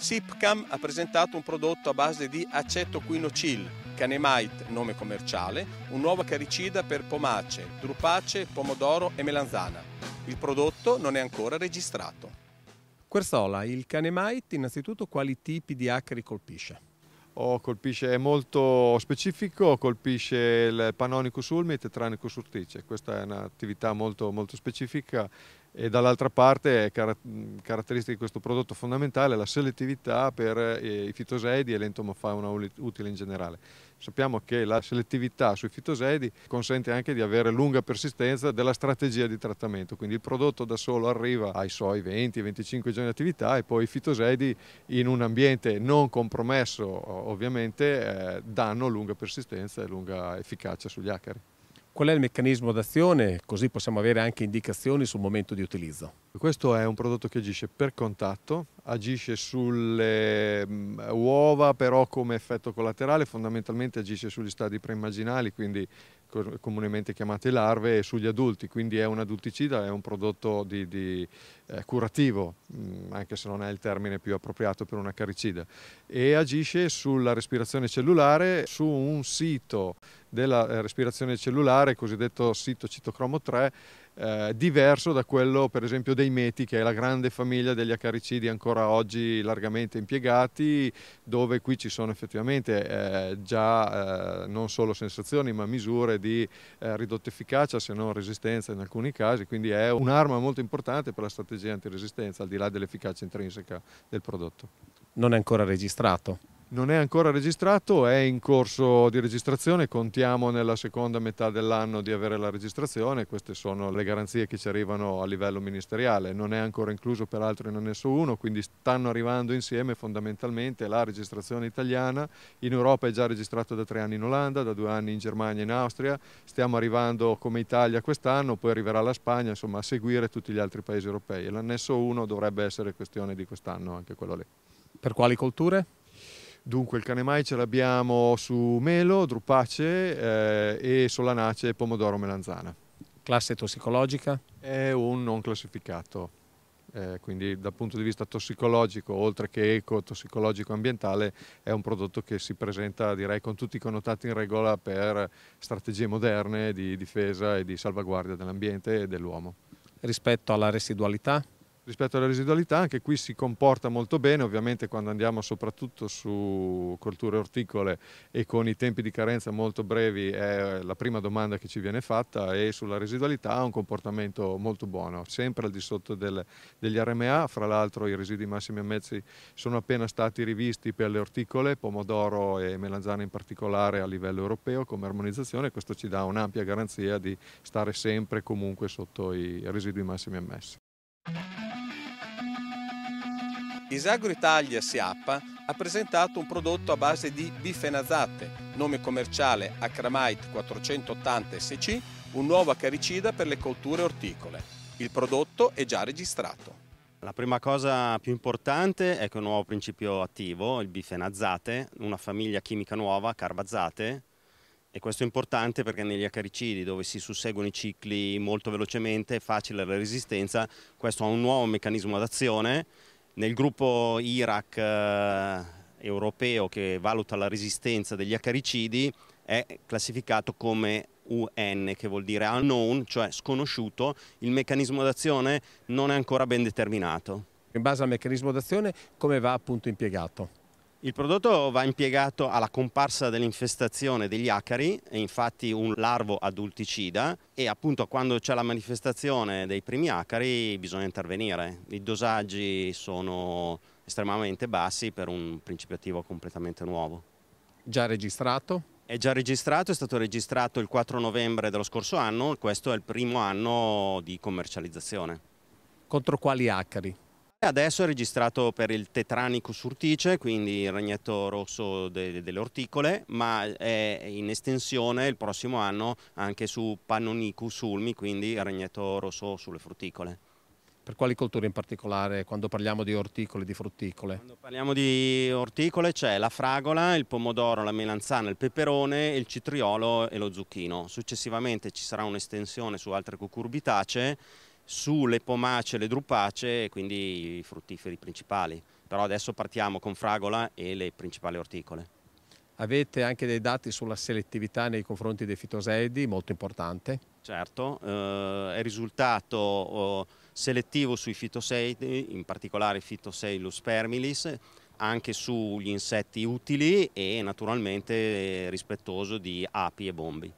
Sipcam ha presentato un prodotto a base di acetoquinocil, Canemite, nome commerciale, un nuovo caricida per pomace, drupace, pomodoro e melanzana. Il prodotto non è ancora registrato. Quersola, il Canemite innanzitutto quali tipi di acri colpisce? Oh, colpisce, è molto specifico, colpisce il Panonicus ulmit e Tranicus urtice. Questa è un'attività molto, molto specifica e dall'altra parte è eh, caratteristica di questo prodotto fondamentale la selettività per eh, i fitosedi e l'entomofauna utile in generale. Sappiamo che la selettività sui fitosedi consente anche di avere lunga persistenza della strategia di trattamento, quindi il prodotto da solo arriva ai suoi 20-25 giorni di attività e poi i fitosedi in un ambiente non compromesso ovviamente eh, danno lunga persistenza e lunga efficacia sugli acari. Qual è il meccanismo d'azione? Così possiamo avere anche indicazioni sul momento di utilizzo. Questo è un prodotto che agisce per contatto, agisce sulle mm, uova però come effetto collaterale, fondamentalmente agisce sugli stadi preimmaginali, quindi comunemente chiamate larve, e sugli adulti, quindi è un adulticida, è un prodotto di, di, eh, curativo, mm, anche se non è il termine più appropriato per una caricida, e agisce sulla respirazione cellulare su un sito della eh, respirazione cellulare, cosiddetto sito citocromo 3, eh, diverso da quello per esempio dei meti, che è la grande famiglia degli acaricidi ancora oggi largamente impiegati, dove qui ci sono effettivamente eh, già eh, non solo sensazioni ma misure di eh, ridotta efficacia se non resistenza in alcuni casi, quindi è un'arma molto importante per la strategia antiresistenza al di là dell'efficacia intrinseca del prodotto. Non è ancora registrato? non è ancora registrato, è in corso di registrazione, contiamo nella seconda metà dell'anno di avere la registrazione, queste sono le garanzie che ci arrivano a livello ministeriale, non è ancora incluso peraltro in annesso 1, quindi stanno arrivando insieme fondamentalmente la registrazione italiana, in Europa è già registrato da tre anni in Olanda, da due anni in Germania e in Austria, stiamo arrivando come Italia quest'anno, poi arriverà la Spagna, insomma a seguire tutti gli altri paesi europei l'annesso 1 dovrebbe essere questione di quest'anno anche quello lì. Per quali colture? Dunque il cane mai ce l'abbiamo su melo, drupace eh, e solanace e pomodoro melanzana. Classe tossicologica? È un non classificato. Eh, quindi dal punto di vista tossicologico, oltre che eco, tossicologico ambientale, è un prodotto che si presenta direi con tutti i connotati in regola per strategie moderne di difesa e di salvaguardia dell'ambiente e dell'uomo. Rispetto alla residualità? rispetto alla residualità, anche qui si comporta molto bene, ovviamente quando andiamo soprattutto su colture orticole e con i tempi di carenza molto brevi è la prima domanda che ci viene fatta e sulla residualità ha un comportamento molto buono, sempre al di sotto del, degli RMA, fra l'altro i residui massimi ammessi sono appena stati rivisti per le orticole, pomodoro e melanzane in particolare a livello europeo come armonizzazione, questo ci dà un'ampia garanzia di stare sempre e comunque sotto i residui massimi ammessi. Isagro Italia Siappa ha presentato un prodotto a base di bifenazate, nome commerciale Acramite 480 SC, un nuovo acaricida per le colture orticole. Il prodotto è già registrato. La prima cosa più importante è che è un nuovo principio attivo, il bifenazate, una famiglia chimica nuova, carbazate, e questo è importante perché negli acaricidi dove si susseguono i cicli molto velocemente, è facile la resistenza, questo ha un nuovo meccanismo d'azione nel gruppo Iraq eh, europeo che valuta la resistenza degli acaricidi è classificato come UN, che vuol dire unknown, cioè sconosciuto, il meccanismo d'azione non è ancora ben determinato. In base al meccanismo d'azione come va appunto impiegato? Il prodotto va impiegato alla comparsa dell'infestazione degli acari, è infatti un larvo adulticida e appunto quando c'è la manifestazione dei primi acari bisogna intervenire. I dosaggi sono estremamente bassi per un principio attivo completamente nuovo. Già registrato? È già registrato, è stato registrato il 4 novembre dello scorso anno, questo è il primo anno di commercializzazione. Contro quali acari? Adesso è registrato per il Tetranicus urtice, quindi il ragnetto rosso de delle orticole, ma è in estensione il prossimo anno anche su Pannonicus ulmi, quindi il ragnetto rosso sulle frutticole. Per quali colture in particolare, quando parliamo di orticole e di frutticole? Quando parliamo di orticole c'è la fragola, il pomodoro, la melanzana, il peperone, il citriolo e lo zucchino. Successivamente ci sarà un'estensione su altre cucurbitacee sulle pomace, le drupacee e quindi i fruttiferi principali. Però adesso partiamo con fragola e le principali orticole. Avete anche dei dati sulla selettività nei confronti dei fitoseidi, molto importante. Certo, eh, è risultato eh, selettivo sui fitoseidi, in particolare Phytoseilus permilis, anche sugli insetti utili e naturalmente rispettoso di api e bombi.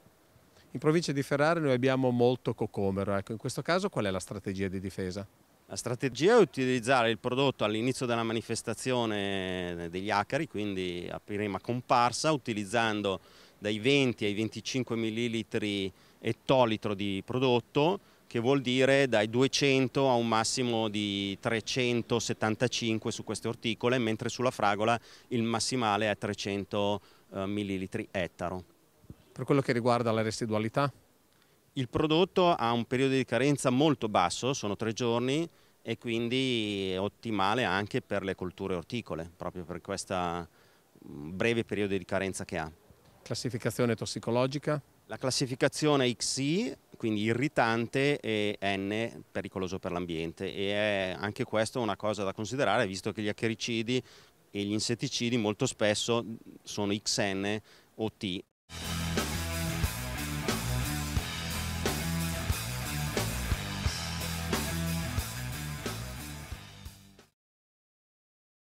In provincia di Ferrara noi abbiamo molto cocomero, ecco, in questo caso qual è la strategia di difesa? La strategia è utilizzare il prodotto all'inizio della manifestazione degli acari, quindi a prima comparsa, utilizzando dai 20 ai 25 millilitri ettolitro di prodotto, che vuol dire dai 200 a un massimo di 375 su queste orticole, mentre sulla fragola il massimale è 300 eh, millilitri ettaro per quello che riguarda la residualità? Il prodotto ha un periodo di carenza molto basso, sono tre giorni, e quindi è ottimale anche per le colture orticole, proprio per questo mm, breve periodo di carenza che ha. Classificazione tossicologica? La classificazione XI, quindi irritante, e N, pericoloso per l'ambiente. E è anche questo una cosa da considerare, visto che gli achericidi e gli insetticidi molto spesso mm, sono XN o T.